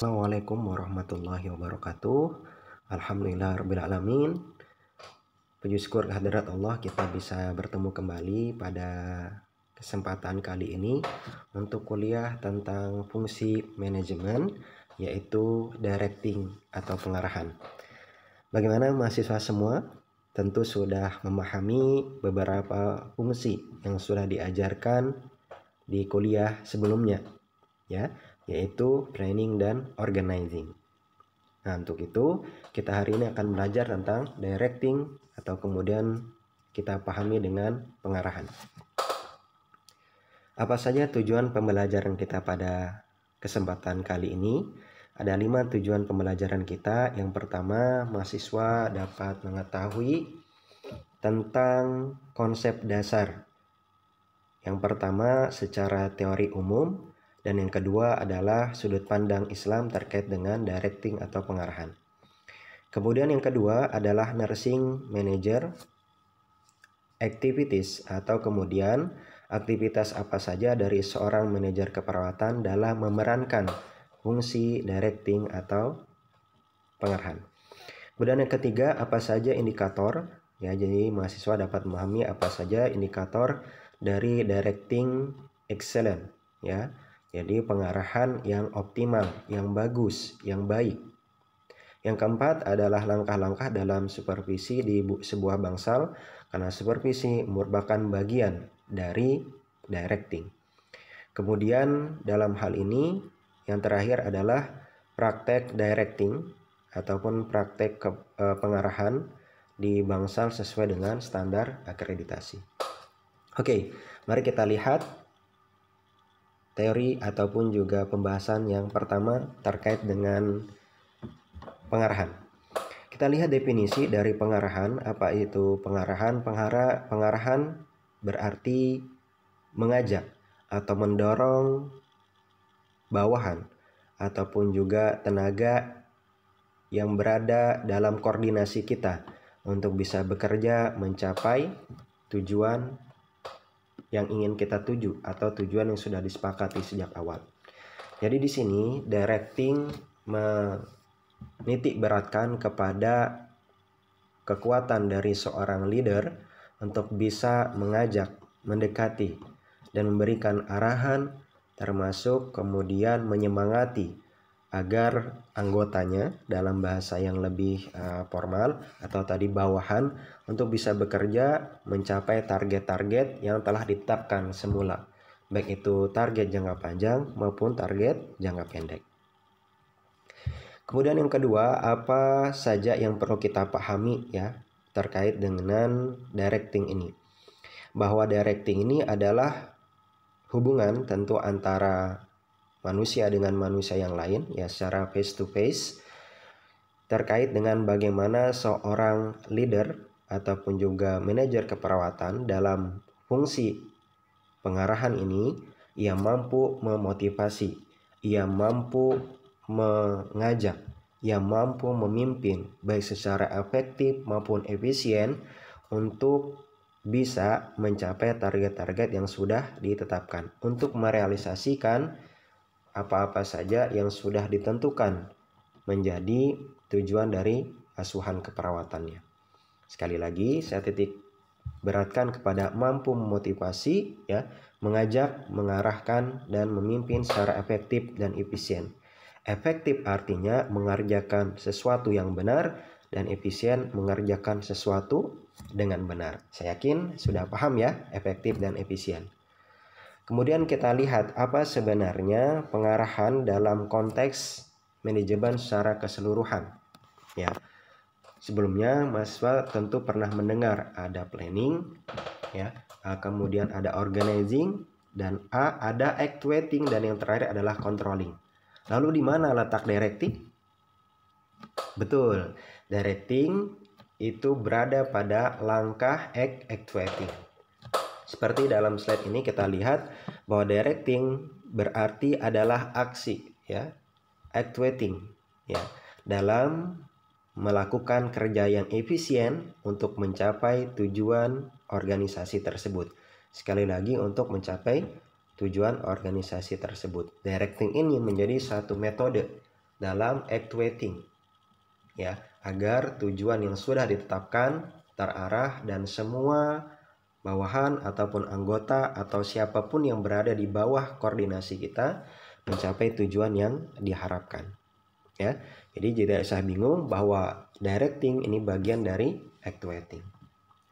Assalamualaikum warahmatullahi wabarakatuh. Alhamdulillah rabbil alamin. Puji syukur kehadirat Allah kita bisa bertemu kembali pada kesempatan kali ini untuk kuliah tentang fungsi manajemen yaitu directing atau pengarahan. Bagaimana mahasiswa semua tentu sudah memahami beberapa fungsi yang sudah diajarkan di kuliah sebelumnya ya yaitu planning dan organizing. Nah, untuk itu kita hari ini akan belajar tentang directing atau kemudian kita pahami dengan pengarahan. Apa saja tujuan pembelajaran kita pada kesempatan kali ini? Ada lima tujuan pembelajaran kita. Yang pertama, mahasiswa dapat mengetahui tentang konsep dasar. Yang pertama, secara teori umum, dan yang kedua adalah sudut pandang Islam terkait dengan directing atau pengarahan. Kemudian yang kedua adalah nursing manager activities atau kemudian aktivitas apa saja dari seorang manajer keperawatan dalam memerankan fungsi directing atau pengarahan. Kemudian yang ketiga, apa saja indikator? Ya, jadi mahasiswa dapat memahami apa saja indikator dari directing excellent, ya. Jadi pengarahan yang optimal, yang bagus, yang baik. Yang keempat adalah langkah-langkah dalam supervisi di sebuah bangsal karena supervisi merupakan bagian dari directing. Kemudian dalam hal ini yang terakhir adalah praktek directing ataupun praktek ke, e, pengarahan di bangsal sesuai dengan standar akreditasi. Oke, mari kita lihat teori ataupun juga pembahasan yang pertama terkait dengan pengarahan. Kita lihat definisi dari pengarahan, apa itu pengarahan? Pengarah pengarahan berarti mengajak atau mendorong bawahan ataupun juga tenaga yang berada dalam koordinasi kita untuk bisa bekerja mencapai tujuan yang ingin kita tuju atau tujuan yang sudah disepakati sejak awal. Jadi di sini directing menitik beratkan kepada kekuatan dari seorang leader untuk bisa mengajak, mendekati, dan memberikan arahan termasuk kemudian menyemangati agar anggotanya dalam bahasa yang lebih eh, formal atau tadi bawahan untuk bisa bekerja mencapai target-target yang telah ditetapkan semula baik itu target jangka panjang maupun target jangka pendek. Kemudian yang kedua, apa saja yang perlu kita pahami ya terkait dengan directing ini. Bahwa directing ini adalah hubungan tentu antara manusia dengan manusia yang lain ya secara face to face terkait dengan bagaimana seorang leader ataupun juga manajer keperawatan dalam fungsi pengarahan ini ia mampu memotivasi, ia mampu mengajak, ia mampu memimpin baik secara efektif maupun efisien untuk bisa mencapai target-target yang sudah ditetapkan untuk merealisasikan apa-apa saja yang sudah ditentukan menjadi tujuan dari asuhan keperawatannya. Sekali lagi saya titik beratkan kepada mampu memotivasi ya, mengajak, mengarahkan dan memimpin secara efektif dan efisien. Efektif artinya mengerjakan sesuatu yang benar dan efisien mengerjakan sesuatu dengan benar. Saya yakin sudah paham ya, efektif dan efisien. Kemudian kita lihat apa sebenarnya pengarahan dalam konteks manajemen secara keseluruhan. Ya. Sebelumnya mahasiswa tentu pernah mendengar ada planning, ya, kemudian ada organizing dan A ada actuating dan yang terakhir adalah controlling. Lalu di mana letak directing? Betul. Directing itu berada pada langkah act actuating. Seperti dalam slide ini kita lihat bahwa directing berarti adalah aksi ya actuating ya dalam melakukan kerja yang efisien untuk mencapai tujuan organisasi tersebut sekali lagi untuk mencapai tujuan organisasi tersebut directing ini menjadi satu metode dalam actuating ya agar tujuan yang sudah ditetapkan terarah dan semua bawahan ataupun anggota atau siapapun yang berada di bawah koordinasi kita mencapai tujuan yang diharapkan. Ya. Jadi tidak usah bingung bahwa directing ini bagian dari actuating.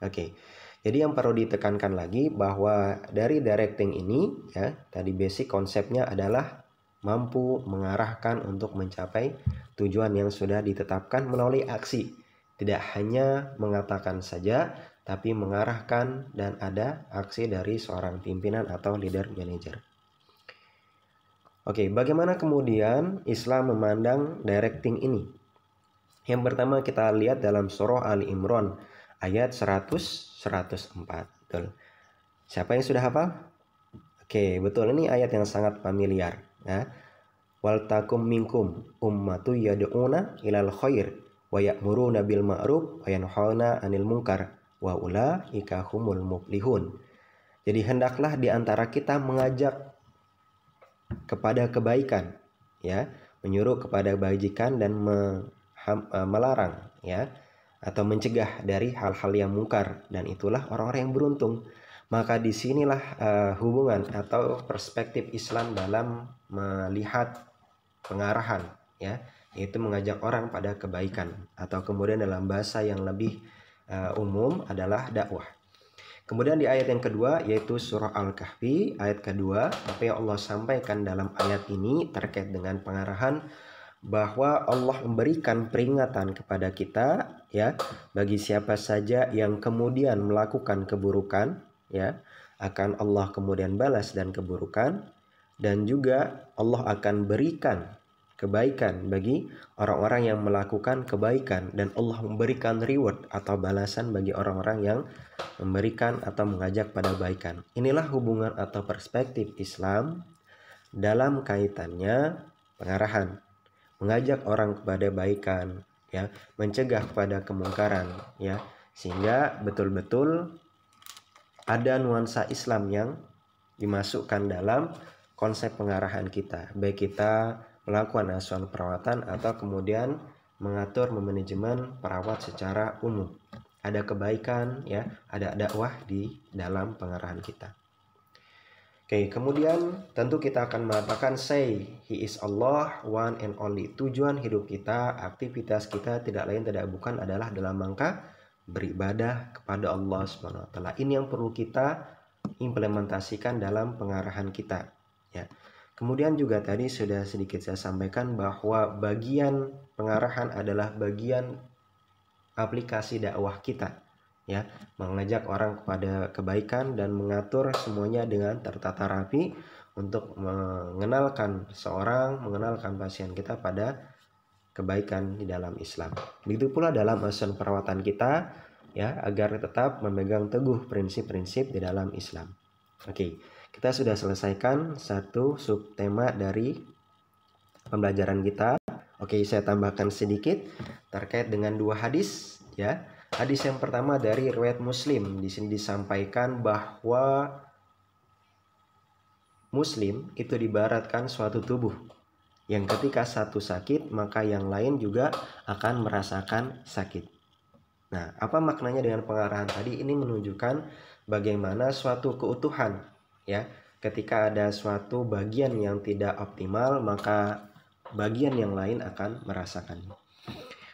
Oke. Jadi yang perlu ditekankan lagi bahwa dari directing ini ya, tadi basic konsepnya adalah mampu mengarahkan untuk mencapai tujuan yang sudah ditetapkan melalui aksi. Tidak hanya mengatakan saja, tapi mengarahkan dan ada aksi dari seorang pimpinan atau leader manager. Oke, bagaimana kemudian Islam memandang directing ini? Yang pertama kita lihat dalam surah Ali Imran ayat 100 104. Betul. Siapa yang sudah hafal? Oke, betul ini ayat yang sangat familiar ya. Wal takum minkum ummatu yad'una ilal khair wa ya'muruna bil ma'ruf wa yanhauna 'anil munkar wa ika humul muflihun. Jadi hendaklah di antara kita mengajak kepada kebaikan ya, menyuruh kepada kebajikan dan eh, melarang ya atau mencegah dari hal-hal yang mungkar dan itulah orang-orang yang beruntung. Maka disinilah uh, hubungan atau perspektif Islam dalam melihat pengarahan ya, yaitu mengajak orang pada kebaikan atau kemudian dalam bahasa yang lebih uh, umum adalah dakwah. Kemudian di ayat yang kedua yaitu surah Al-Kahfi ayat kedua apa yang Allah sampaikan dalam ayat ini terkait dengan pengarahan bahwa Allah memberikan peringatan kepada kita ya bagi siapa saja yang kemudian melakukan keburukan ya akan Allah kemudian balas dan keburukan dan juga Allah akan berikan kebaikan bagi orang-orang yang melakukan kebaikan dan Allah memberikan reward atau balasan bagi orang-orang yang memberikan atau mengajak pada kebaikan. Inilah hubungan atau perspektif Islam dalam kaitannya pengarahan, mengajak orang kepada kebaikan, ya, mencegah kepada kemungkaran, ya, sehingga betul-betul ada nuansa Islam yang dimasukkan dalam konsep pengarahan kita, baik kita melakukan asuhan perawatan atau kemudian mengatur manajemen perawat secara umum. Ada kebaikan ya, ada dakwah di dalam pengarahan kita. Oke, kemudian tentu kita akan mengatakan say he is Allah one and only. Tujuan hidup kita, aktivitas kita tidak lain tidak bukan adalah dalam rangka beribadah kepada Allah Subhanahu wa taala. Ini yang perlu kita implementasikan dalam pengarahan kita ya. Kemudian juga tadi sudah sedikit saya sampaikan bahwa bagian pengarahan adalah bagian aplikasi dakwah kita ya, mengajak orang kepada kebaikan dan mengatur semuanya dengan tertata rapi untuk mengenalkan seorang, mengenalkan pasien kita pada kebaikan di dalam Islam. Begitu pula dalam asuhan perawatan kita ya agar tetap memegang teguh prinsip-prinsip di dalam Islam. Oke. Okay. Kita sudah selesaikan satu subtema dari pembelajaran kita. Oke, saya tambahkan sedikit terkait dengan dua hadis ya. Hadis yang pertama dari riwayat Muslim. Di sini disampaikan bahwa Muslim itu dibaratkan suatu tubuh yang ketika satu sakit maka yang lain juga akan merasakan sakit. Nah, apa maknanya dengan pengarahan tadi? Ini menunjukkan bagaimana suatu keutuhan ya ketika ada suatu bagian yang tidak optimal maka bagian yang lain akan merasakan.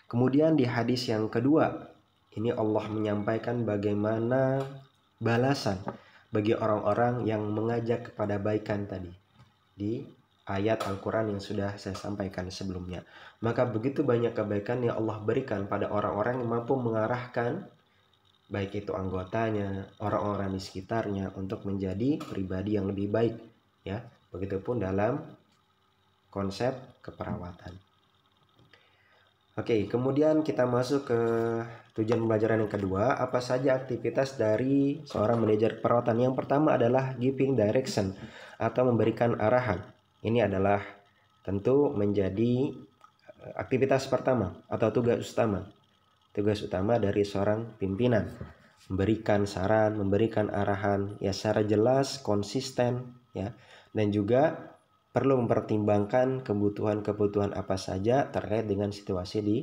kemudian di hadis yang kedua ini Allah menyampaikan bagaimana balasan bagi orang-orang yang mengajak kepada baikan tadi di ayat Al-Quran yang sudah saya sampaikan sebelumnya. Maka begitu banyak kebaikan yang Allah berikan pada orang-orang yang mampu mengarahkan baik itu anggotanya, orang-orang di sekitarnya untuk menjadi pribadi yang lebih baik ya. Begitupun dalam konsep keperawatan. Oke, kemudian kita masuk ke tujuan pembelajaran yang kedua. Apa saja aktivitas dari seorang manajer perawatan? Yang pertama adalah giving direction atau memberikan arahan. Ini adalah tentu menjadi eh, aktivitas pertama atau tugas utama tugas utama dari seorang pimpinan. Memberikan saran, memberikan arahan ya secara jelas, konsisten ya. Dan juga perlu mempertimbangkan kebutuhan-kebutuhan apa saja terkait dengan situasi di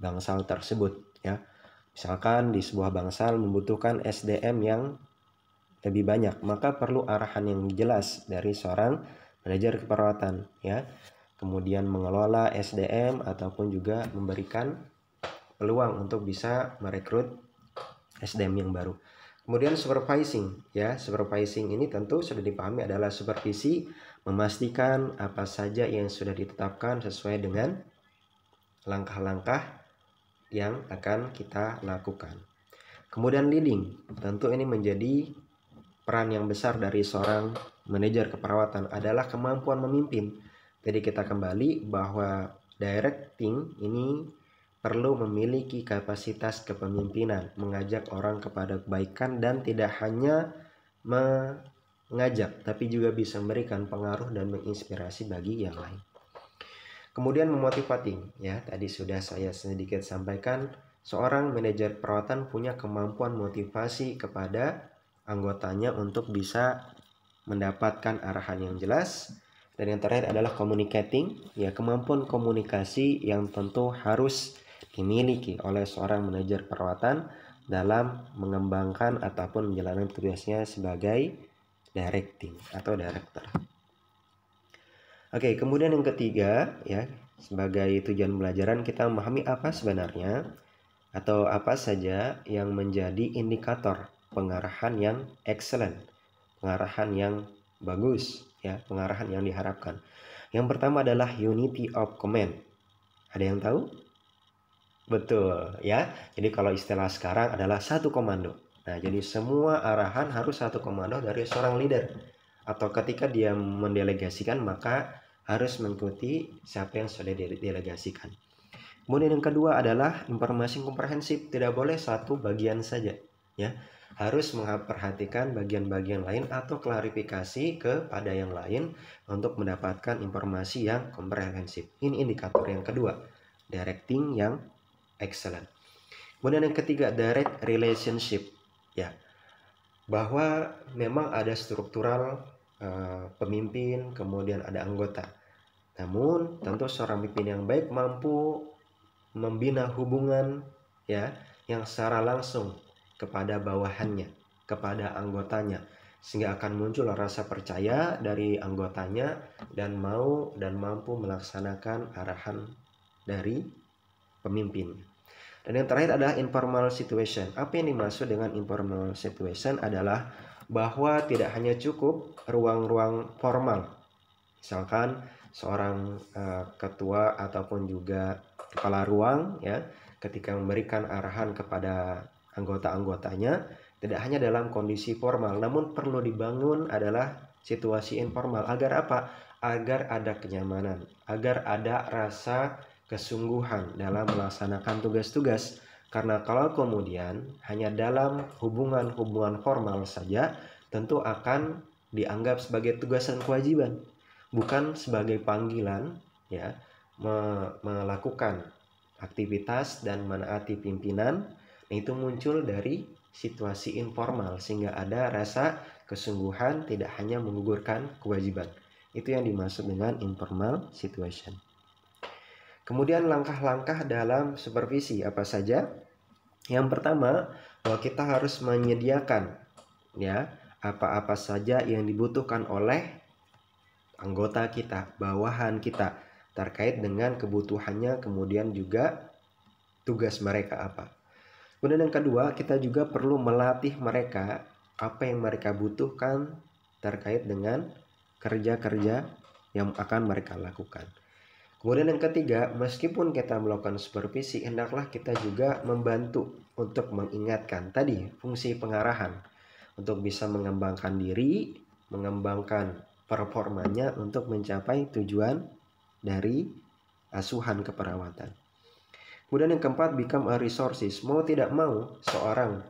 bangsal tersebut ya. Misalkan di sebuah bangsal membutuhkan SDM yang lebih banyak, maka perlu arahan yang jelas dari seorang manajer keperawatan ya. Kemudian mengelola SDM ataupun juga memberikan peluang untuk bisa merekrut SDM yang baru. Kemudian supervising, ya, supervising ini tentu sudah dipahami adalah supervisi memastikan apa saja yang sudah ditetapkan sesuai dengan langkah-langkah yang akan kita lakukan. Kemudian leading, tentu ini menjadi peran yang besar dari seorang manajer keperawatan adalah kemampuan memimpin. Jadi kita kembali bahwa directing ini perlu memiliki kapasitas kepemimpinan, mengajak orang kepada kebaikan dan tidak hanya mengajak, tapi juga bisa memberikan pengaruh dan menginspirasi bagi yang lain. Kemudian memotivasi, ya tadi sudah saya sedikit sampaikan, seorang manajer perawatan punya kemampuan motivasi kepada anggotanya untuk bisa mendapatkan arahan yang jelas, dan yang terakhir adalah communicating, ya kemampuan komunikasi yang tentu harus dimiliki oleh seorang manajer perawatan dalam mengembangkan ataupun menjalankan tugasnya sebagai directing atau director. Oke, kemudian yang ketiga ya, sebagai tujuan pelajaran kita memahami apa sebenarnya atau apa saja yang menjadi indikator pengarahan yang excellent, pengarahan yang bagus ya, pengarahan yang diharapkan. Yang pertama adalah unity of command. Ada yang tahu? Betul ya. Jadi kalau istilah sekarang adalah satu komando. Nah, jadi semua arahan harus satu komando dari seorang leader. Atau ketika dia mendelegasikan maka harus mengikuti siapa yang sudah didelegasikan. Kemudian yang kedua adalah informasi komprehensif, tidak boleh satu bagian saja, ya. Harus memperhatikan bagian-bagian lain atau klarifikasi kepada yang lain untuk mendapatkan informasi yang komprehensif. Ini indikator yang kedua, directing yang excellent. Kemudian yang ketiga, direct relationship. Ya, bahwa memang ada struktural uh, pemimpin, kemudian ada anggota. Namun, tentu seorang pemimpin yang baik mampu membina hubungan ya yang secara langsung kepada bawahannya, kepada anggotanya sehingga akan muncul rasa percaya dari anggotanya dan mau dan mampu melaksanakan arahan dari pemimpin. Dan yang terakhir adalah informal situation. Apa yang dimaksud dengan informal situation adalah bahwa tidak hanya cukup ruang-ruang formal. Misalkan seorang uh, ketua ataupun juga kepala ruang ya ketika memberikan arahan kepada anggota-anggotanya tidak hanya dalam kondisi formal namun perlu dibangun adalah situasi informal agar apa? Agar ada kenyamanan, agar ada rasa kesungguhan dalam melaksanakan tugas-tugas. Karena kalau kemudian hanya dalam hubungan-hubungan formal saja, tentu akan dianggap sebagai tugas dan kewajiban, bukan sebagai panggilan ya me melakukan aktivitas dan menaati pimpinan. Nah, itu muncul dari situasi informal sehingga ada rasa kesungguhan tidak hanya menggugurkan kewajiban. Itu yang dimaksud dengan informal situation. Kemudian langkah-langkah dalam supervisi apa saja? Yang pertama, bahwa kita harus menyediakan ya apa-apa saja yang dibutuhkan oleh anggota kita, bawahan kita terkait dengan kebutuhannya kemudian juga tugas mereka apa. Kemudian yang kedua, kita juga perlu melatih mereka apa yang mereka butuhkan terkait dengan kerja-kerja yang akan mereka lakukan. Kemudian yang ketiga, meskipun kita melakukan supervisi, hendaklah kita juga membantu untuk mengingatkan tadi fungsi pengarahan untuk bisa mengembangkan diri, mengembangkan performanya untuk mencapai tujuan dari asuhan keperawatan. Kemudian yang keempat, become a resources. Mau tidak mau, seorang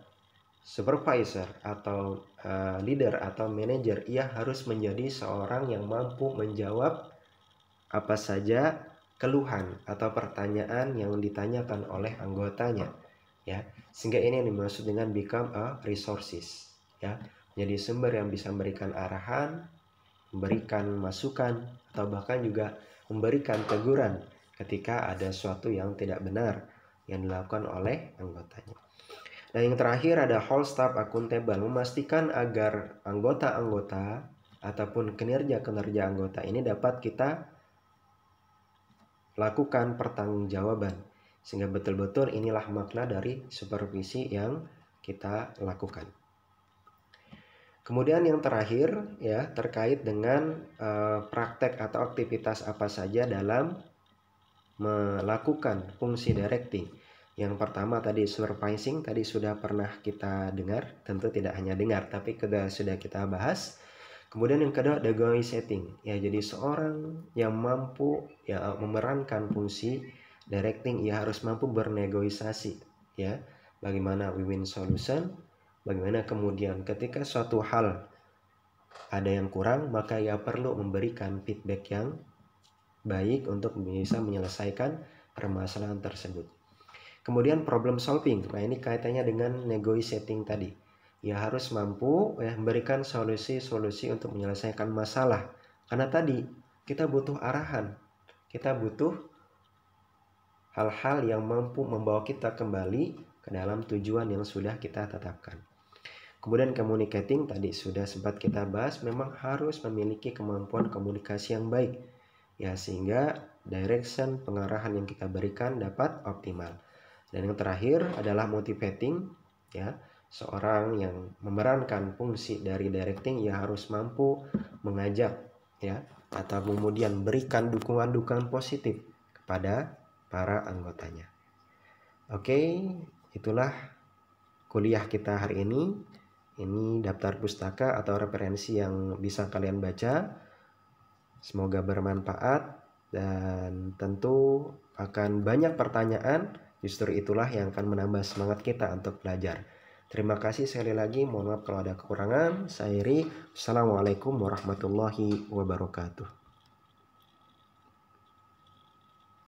supervisor atau uh, leader atau manager, ia harus menjadi seorang yang mampu menjawab apa saja keluhan atau pertanyaan yang ditanyakan oleh anggotanya ya sehingga ini yang dimaksud dengan become a resources ya menjadi sumber yang bisa memberikan arahan memberikan masukan atau bahkan juga memberikan teguran ketika ada suatu yang tidak benar yang dilakukan oleh anggotanya dan yang terakhir ada whole staff accountable memastikan agar anggota-anggota ataupun kinerja-kinerja anggota ini dapat kita lakukan pertanggungjawaban. Sehingga betul-betul inilah makna dari supervisi yang kita lakukan. Kemudian yang terakhir ya terkait dengan uh, praktek atau aktivitas apa saja dalam melakukan fungsi directing. Yang pertama tadi supervising tadi sudah pernah kita dengar, tentu tidak hanya dengar tapi sudah kita bahas. Kemudian yang kedua dagoing setting ya jadi seorang yang mampu ya memerankan fungsi directing ia harus mampu bernegosiasi ya bagaimana win-win solution bagaimana kemudian ketika suatu hal ada yang kurang maka ia perlu memberikan feedback yang baik untuk bisa menyelesaikan permasalahan tersebut. Kemudian problem solving. Nah, ini kaitannya dengan negotiating tadi ya harus mampu ya memberikan solusi-solusi untuk menyelesaikan masalah. Karena tadi kita butuh arahan, kita butuh hal-hal yang mampu membawa kita kembali ke dalam tujuan yang sudah kita tetapkan. Kemudian communicating tadi sudah sempat kita bahas memang harus memiliki kemampuan komunikasi yang baik ya sehingga direction pengarahan yang kita berikan dapat optimal. Dan yang terakhir adalah motivating ya seorang yang memerankan fungsi dari directing ya harus mampu mengajak ya atau kemudian berikan dukungan-dukungan positif kepada para anggotanya. Oke, itulah kuliah kita hari ini. Ini daftar pustaka atau referensi yang bisa kalian baca. Semoga bermanfaat dan tentu akan banyak pertanyaan. Justru itulah yang akan menambah semangat kita untuk belajar. Terima kasih sekali lagi. Mohon maaf kalau ada kekurangan. Saya Iri. Assalamualaikum warahmatullahi wabarakatuh.